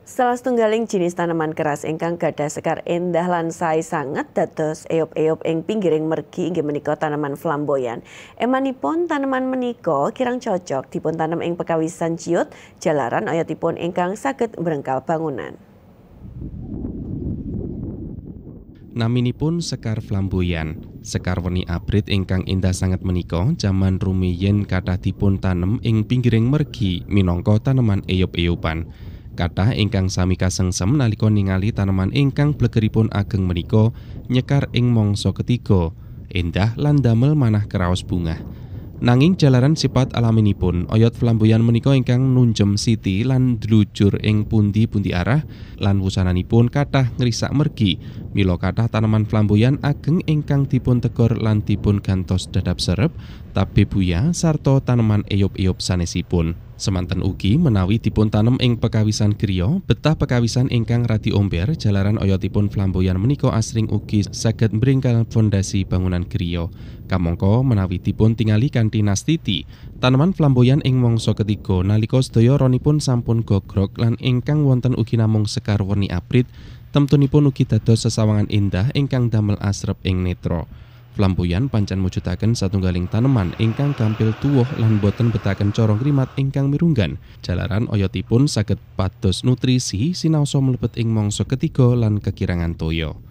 Salah setunggaling jenis tanaman keras ingkang gada sekar endah lan sangat sanget dados eop-eop ing pinggiring mergi inggih menika tanaman flamboyan. Emanipun tanaman menika kirang cocok dipun tanam ing pekawisan ciut, jalaran oyotipun ingkang saged brengkal bangunan. Naminipun Sekar Flamboyan. Sekar werni abrit ingkang indah sangat menika rumi rumiyin kathah dipun tanem ing pinggiring mergi minangka tanaman eyop-eyopan. Kathah ingkang sami kasengsem nalika ningali tanaman ingkang blegeripun ageng menika nyekar ing mangsa ketiga, endah lan damel manah keraos bungah. Nanging jalaran sifat alaminipun oyot flamboyan menika ingkang nunjem siti lan dlujur ing pundi-pundi arah lan wusananipun kathah ngrisak mergi mila kathah tanaman flamboyan ageng ingkang dipun tegor lan dipun gantos dadap serep tabe buya sarta tanaman eyop-eyop sanesipun. Semanten ugi menawi dipun tanem ing pekawisan griya, betah pekawisan ingkang radi omber jalaran oyotipun flamboyan menika asring ugi saged mbringkal fondasi bangunan griya. Kamangka menawi dipun tingali kanthi nastiti, taneman flamboyan ing mangsa ketiga nalika sedaya ronipun sampun gogrog lan ingkang wonten ugi namung sekar werni abrit, temtunipun ugi dados sesawangan indah ingkang damel asrep ing netra. Flampuyan pancen satu satunggaling taneman ingkang gampil tuwuh lan boten betaken corong krimat ingkang mirunggan. Jalaran oyotipun saged pados nutrisi sinaosa mlebet ing mangsa ketiga lan kekirangan toyo.